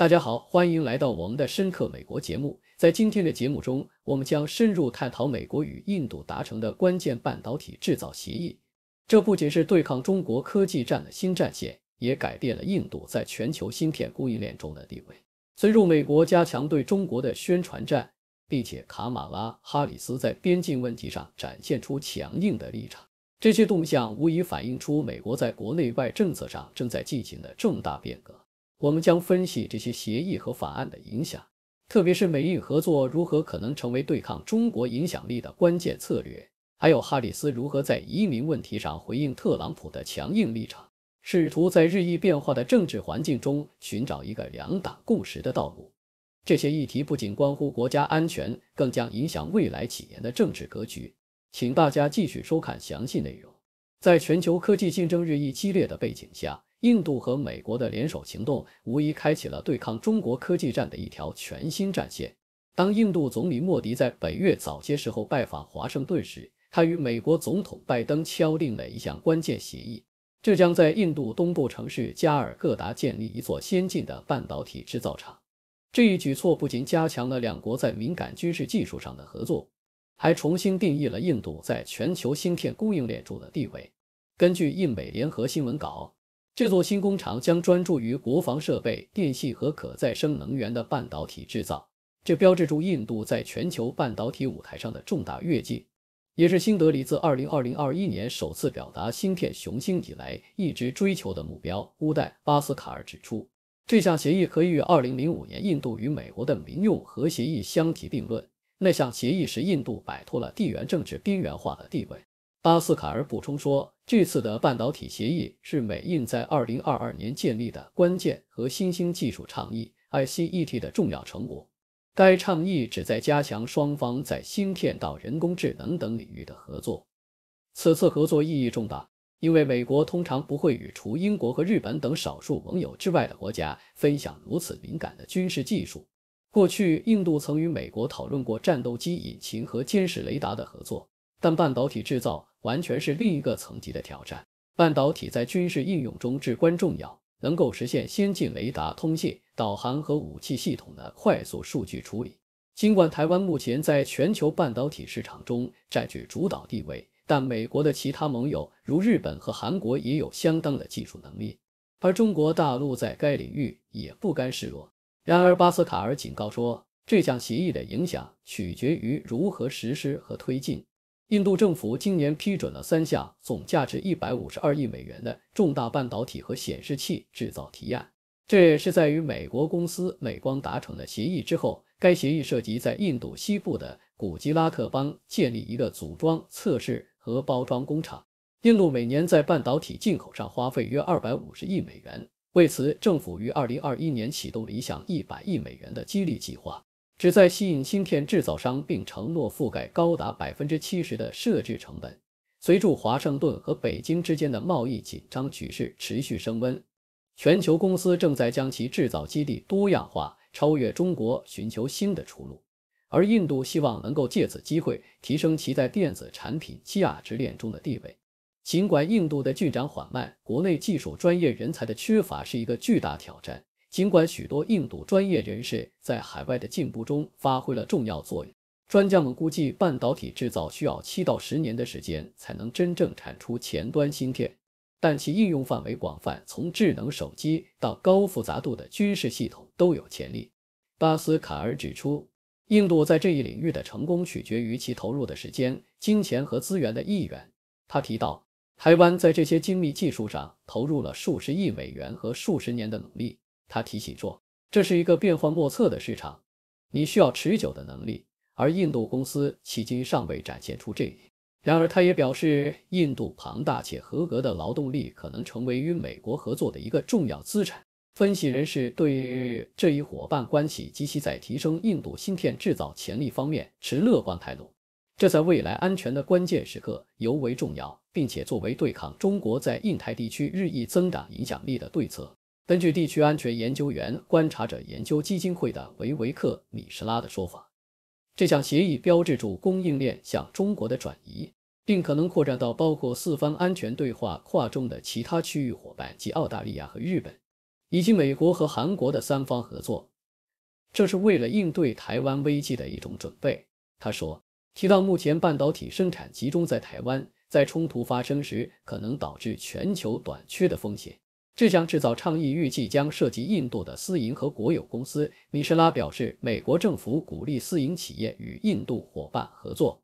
大家好，欢迎来到我们的深刻美国节目。在今天的节目中，我们将深入探讨美国与印度达成的关键半导体制造协议。这不仅是对抗中国科技战的新战线，也改变了印度在全球芯片供应链中的地位。随着美国加强对中国的宣传战，并且卡马拉·哈里斯在边境问题上展现出强硬的立场，这些动向无疑反映出美国在国内外政策上正在进行的重大变革。我们将分析这些协议和法案的影响，特别是美印合作如何可能成为对抗中国影响力的关键策略，还有哈里斯如何在移民问题上回应特朗普的强硬立场，试图在日益变化的政治环境中寻找一个两党共识的道路。这些议题不仅关乎国家安全，更将影响未来几年的政治格局。请大家继续收看详细内容。在全球科技竞争日益激烈的背景下，印度和美国的联手行动无疑开启了对抗中国科技战的一条全新战线。当印度总理莫迪在本月早些时候拜访华盛顿时，他与美国总统拜登敲定了一项关键协议，这将在印度东部城市加尔各答建立一座先进的半导体制造厂。这一举措不仅加强了两国在敏感军事技术上的合作，还重新定义了印度在全球芯片供应链中的地位。根据印美联合新闻稿。这座新工厂将专注于国防设备、电器和可再生能源的半导体制造，这标志着印度在全球半导体舞台上的重大跃进，也是新德里自2021年首次表达芯片雄心以来一直追求的目标。乌代巴斯卡尔指出，这项协议可以与2005年印度与美国的民用核协议相提并论，那项协议使印度摆脱了地缘政治边缘化的地位。巴斯卡尔补充说，这次的半导体协议是美印在二零二二年建立的关键和新兴技术倡议 （ICET） 的重要成果。该倡议旨在加强双方在芯片到人工智能等领域的合作。此次合作意义重大，因为美国通常不会与除英国和日本等少数盟友之外的国家分享如此敏感的军事技术。过去，印度曾与美国讨论过战斗机引擎和监视雷达的合作，但半导体制造。完全是另一个层级的挑战。半导体在军事应用中至关重要，能够实现先进雷达、通信、导航和武器系统的快速数据处理。尽管台湾目前在全球半导体市场中占据主导地位，但美国的其他盟友如日本和韩国也有相当的技术能力，而中国大陆在该领域也不甘示弱。然而，巴斯卡尔警告说，这项协议的影响取决于如何实施和推进。印度政府今年批准了三项总价值一百五十二亿美元的重大半导体和显示器制造提案。这也是在与美国公司美光达成了协议之后。该协议涉及在印度西部的古吉拉特邦建立一个组装、测试和包装工厂。印度每年在半导体进口上花费约二百五十亿美元。为此，政府于二零二一年启动了一项一百亿美元的激励计划。旨在吸引芯片制造商，并承诺覆盖高达百分之七十的设置成本。随着华盛顿和北京之间的贸易紧张局势持续升温，全球公司正在将其制造基地多样化，超越中国，寻求新的出路。而印度希望能够借此机会提升其在电子产品价值链中的地位。尽管印度的进展缓慢，国内技术专业人才的缺乏是一个巨大挑战。尽管许多印度专业人士在海外的进步中发挥了重要作用，专家们估计半导体制造需要七到十年的时间才能真正产出前端芯片，但其应用范围广泛，从智能手机到高复杂度的军事系统都有潜力。巴斯卡尔指出，印度在这一领域的成功取决于其投入的时间、金钱和资源的意愿。他提到，台湾在这些精密技术上投入了数十亿美元和数十年的努力。他提醒说，这是一个变幻莫测的市场，你需要持久的能力，而印度公司迄今尚未展现出这一点。然而，他也表示，印度庞大且合格的劳动力可能成为与美国合作的一个重要资产。分析人士对于这一伙伴关系及其在提升印度芯片制造潜力方面持乐观态度，这在未来安全的关键时刻尤为重要，并且作为对抗中国在印太地区日益增长影响力的对策。根据地区安全研究员、观察者研究基金会的维维克·米什拉的说法，这项协议标志着供应链向中国的转移，并可能扩展到包括四方安全对话跨中的其他区域伙伴及澳大利亚和日本，以及美国和韩国的三方合作。这是为了应对台湾危机的一种准备，他说。提到目前半导体生产集中在台湾，在冲突发生时可能导致全球短缺的风险。这项制造倡议预计将涉及印度的私营和国有公司。米什拉表示，美国政府鼓励私营企业与印度伙伴合作。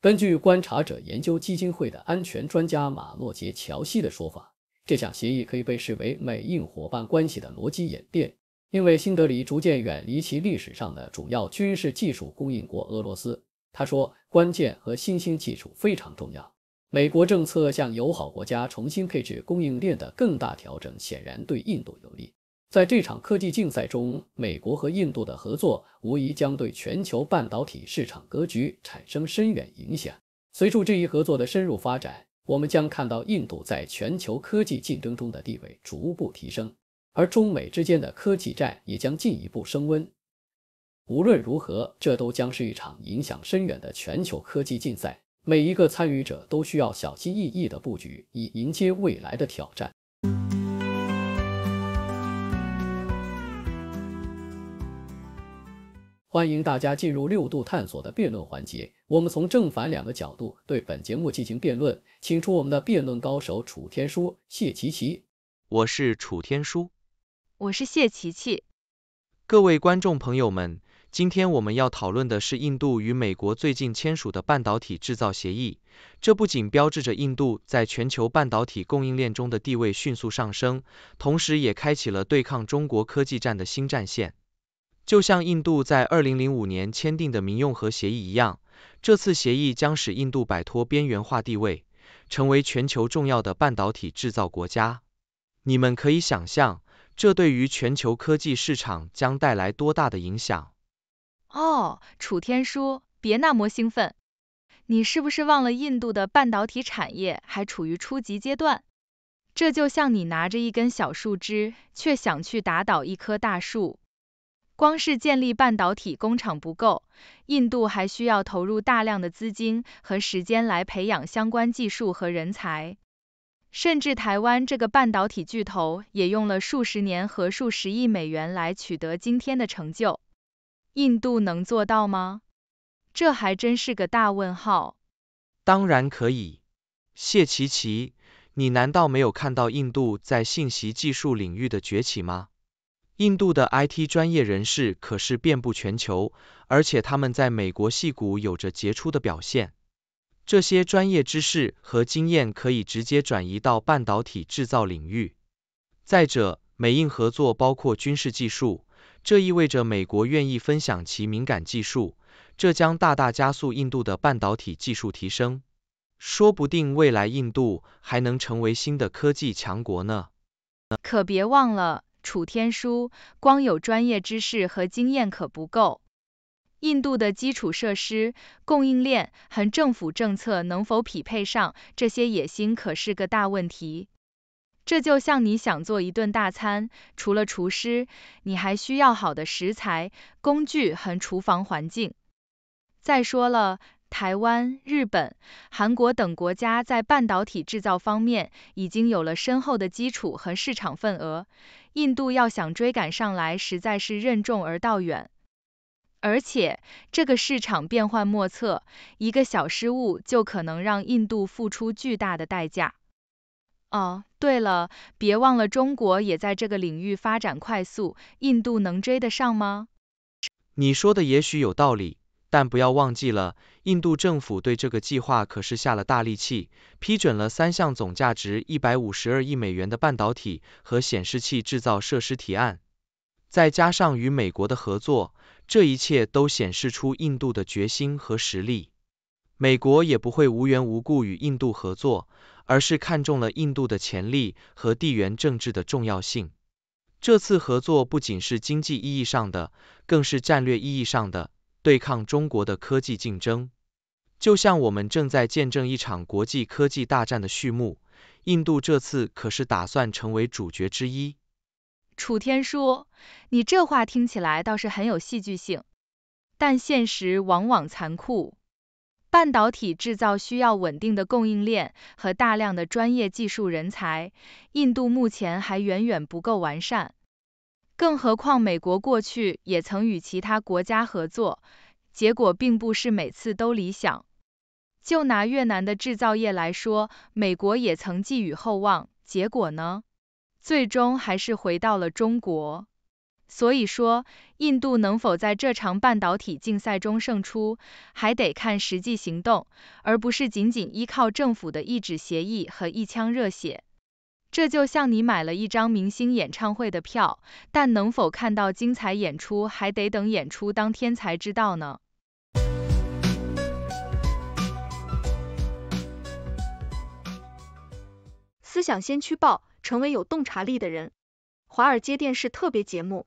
根据观察者研究基金会的安全专家马诺杰·乔西的说法，这项协议可以被视为美印伙伴关系的逻辑演变，因为新德里逐渐远离其历史上的主要军事技术供应国俄罗斯。他说，关键和新兴技术非常重要。美国政策向友好国家重新配置供应链的更大调整，显然对印度有利。在这场科技竞赛中，美国和印度的合作无疑将对全球半导体市场格局产生深远影响。随着这一合作的深入发展，我们将看到印度在全球科技竞争中的地位逐步提升，而中美之间的科技战也将进一步升温。无论如何，这都将是一场影响深远的全球科技竞赛。每一个参与者都需要小心翼翼的布局，以迎接未来的挑战。欢迎大家进入六度探索的辩论环节，我们从正反两个角度对本节目进行辩论，请出我们的辩论高手楚天舒、谢琪琪。我是楚天舒，我是谢琪琪。各位观众朋友们。今天我们要讨论的是印度与美国最近签署的半导体制造协议。这不仅标志着印度在全球半导体供应链中的地位迅速上升，同时也开启了对抗中国科技战的新战线。就像印度在2005年签订的民用核协议一样，这次协议将使印度摆脱边缘化地位，成为全球重要的半导体制造国家。你们可以想象，这对于全球科技市场将带来多大的影响。哦，楚天舒，别那么兴奋。你是不是忘了印度的半导体产业还处于初级阶段？这就像你拿着一根小树枝，却想去打倒一棵大树。光是建立半导体工厂不够，印度还需要投入大量的资金和时间来培养相关技术和人才。甚至台湾这个半导体巨头，也用了数十年和数十亿美元来取得今天的成就。印度能做到吗？这还真是个大问号。当然可以。谢奇奇，你难道没有看到印度在信息技术领域的崛起吗？印度的 IT 专业人士可是遍布全球，而且他们在美国戏谷有着杰出的表现。这些专业知识和经验可以直接转移到半导体制造领域。再者，美印合作包括军事技术。这意味着美国愿意分享其敏感技术，这将大大加速印度的半导体技术提升。说不定未来印度还能成为新的科技强国呢。可别忘了，楚天舒，光有专业知识和经验可不够。印度的基础设施、供应链和政府政策能否匹配上这些野心，可是个大问题。这就像你想做一顿大餐，除了厨师，你还需要好的食材、工具和厨房环境。再说了，台湾、日本、韩国等国家在半导体制造方面已经有了深厚的基础和市场份额，印度要想追赶上来，实在是任重而道远。而且，这个市场变幻莫测，一个小失误就可能让印度付出巨大的代价。哦，对了，别忘了中国也在这个领域发展快速，印度能追得上吗？你说的也许有道理，但不要忘记了，印度政府对这个计划可是下了大力气，批准了三项总价值一百五十二亿美元的半导体和显示器制造设施提案，再加上与美国的合作，这一切都显示出印度的决心和实力。美国也不会无缘无故与印度合作，而是看中了印度的潜力和地缘政治的重要性。这次合作不仅是经济意义上的，更是战略意义上的，对抗中国的科技竞争。就像我们正在见证一场国际科技大战的序幕，印度这次可是打算成为主角之一。楚天舒，你这话听起来倒是很有戏剧性，但现实往往残酷。半导体制造需要稳定的供应链和大量的专业技术人才，印度目前还远远不够完善。更何况，美国过去也曾与其他国家合作，结果并不是每次都理想。就拿越南的制造业来说，美国也曾寄予厚望，结果呢？最终还是回到了中国。所以说，印度能否在这场半导体竞赛中胜出，还得看实际行动，而不是仅仅依靠政府的一纸协议和一腔热血。这就像你买了一张明星演唱会的票，但能否看到精彩演出，还得等演出当天才知道呢。思想先驱报，成为有洞察力的人。华尔街电视特别节目。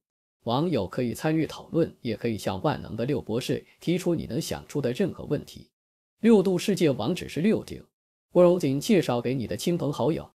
网友可以参与讨论，也可以向万能的六博士提出你能想出的任何问题。六度世界网址是六顶，我有请介绍给你的亲朋好友。